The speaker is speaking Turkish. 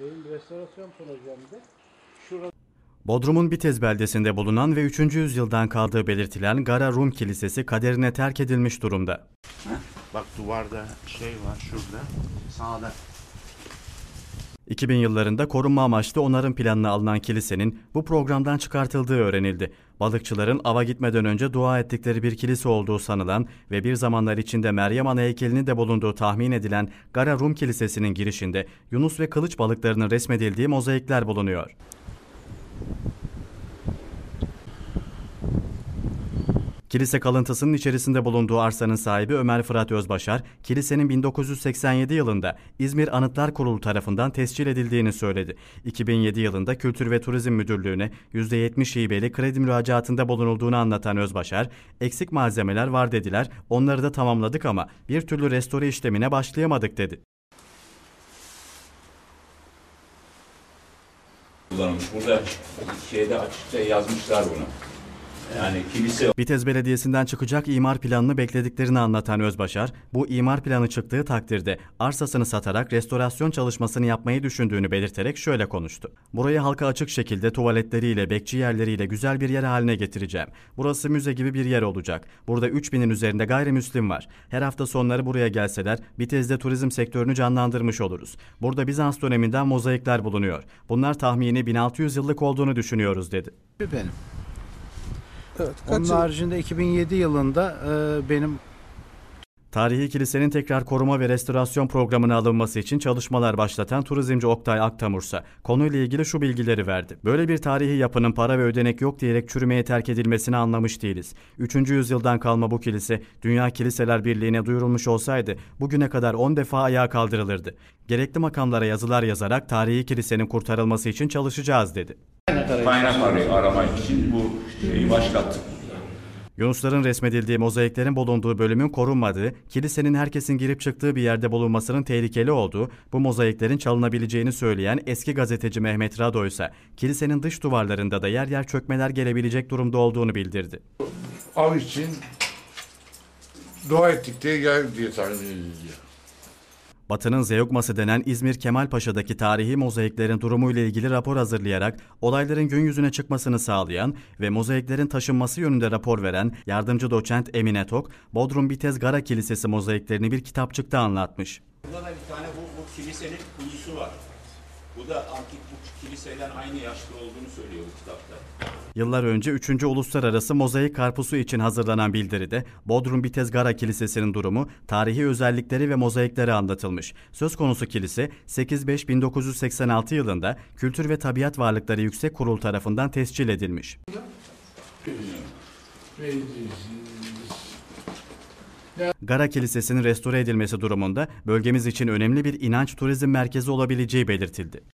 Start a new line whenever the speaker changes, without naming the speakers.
Benim bir restorasyon projemde. Şurada... Bodrum'un Bitez beldesinde bulunan ve 3. yüzyıldan kaldığı belirtilen Gara Rum Kilisesi kaderine terk edilmiş durumda. Heh, bak duvarda şey var şurada sağda 2000 yıllarında korunma amaçlı onarım planına alınan kilisenin bu programdan çıkartıldığı öğrenildi. Balıkçıların ava gitmeden önce dua ettikleri bir kilise olduğu sanılan ve bir zamanlar içinde Meryem Ana heykelinin de bulunduğu tahmin edilen Gara Rum Kilisesi'nin girişinde Yunus ve kılıç balıklarının resmedildiği mozaikler bulunuyor. Kilise kalıntısının içerisinde bulunduğu arsanın sahibi Ömer Fırat Özbaşar, kilisenin 1987 yılında İzmir Anıtlar Kurulu tarafından tescil edildiğini söyledi. 2007 yılında Kültür ve Turizm Müdürlüğü'ne %70 şibeli kredi müracaatında bulunulduğunu anlatan Özbaşar, eksik malzemeler var dediler, onları da tamamladık ama bir türlü restore işlemine başlayamadık dedi. Kullanılmış. Burada şeyde açıkça yazmışlar bunu. Yani kilise... Bitez Belediyesi'nden çıkacak imar planını beklediklerini anlatan Özbaşar, bu imar planı çıktığı takdirde arsasını satarak restorasyon çalışmasını yapmayı düşündüğünü belirterek şöyle konuştu. Burayı halka açık şekilde tuvaletleriyle, bekçi yerleriyle güzel bir yer haline getireceğim. Burası müze gibi bir yer olacak. Burada 3000'in üzerinde gayrimüslim var. Her hafta sonları buraya gelseler Bitez'de turizm sektörünü canlandırmış oluruz. Burada Bizans döneminden mozaikler bulunuyor. Bunlar tahmini 1600 yıllık olduğunu düşünüyoruz dedi. Benim. Evet, kaç Onun yıl? haricinde 2007 yılında e, benim Tarihi kilisenin tekrar koruma ve restorasyon programına alınması için çalışmalar başlatan turizmci Oktay Aktamursa konuyla ilgili şu bilgileri verdi. Böyle bir tarihi yapının para ve ödenek yok diyerek çürümeye terk edilmesini anlamış değiliz. 3. yüzyıldan kalma bu kilise Dünya Kiliseler Birliği'ne duyurulmuş olsaydı bugüne kadar 10 defa ayağa kaldırılırdı. Gerekli makamlara yazılar yazarak tarihi kilisenin kurtarılması için çalışacağız dedi. Kaynak aramak için bu şeyi başlattık. Yunusların resmedildiği mozaiklerin bulunduğu bölümün korunmadığı, kilisenin herkesin girip çıktığı bir yerde bulunmasının tehlikeli olduğu, bu mozaiklerin çalınabileceğini söyleyen eski gazeteci Mehmet Rado ise kilisenin dış duvarlarında da yer yer çökmeler gelebilecek durumda olduğunu bildirdi. Av için dua ettik diye geldi diye tahmin ediliyor. Batı'nın Zeugması denen İzmir Kemalpaşa'daki tarihi mozaiklerin durumu ile ilgili rapor hazırlayarak olayların gün yüzüne çıkmasını sağlayan ve mozaiklerin taşınması yönünde rapor veren yardımcı doçent Emine Tok, Bodrum Bitez Gara Kilisesi mozaiklerini bir kitapçıkta anlatmış. Burada da bir tane bu, bu kilisenin kuyusu var. Bu da antik bu kiliseden aynı yaşta olduğunu söylüyor bu kitapta. Yıllar önce 3. Uluslararası Mozaik Karpusu için hazırlanan bildiride Bodrum Bitezgara Kilisesi'nin durumu, tarihi özellikleri ve mozaikleri anlatılmış. Söz konusu kilise 8 1986 yılında Kültür ve Tabiat Varlıkları Yüksek Kurul tarafından tescil edilmiş. Gara Kilisesi'nin restore edilmesi durumunda bölgemiz için önemli bir inanç turizm merkezi olabileceği belirtildi.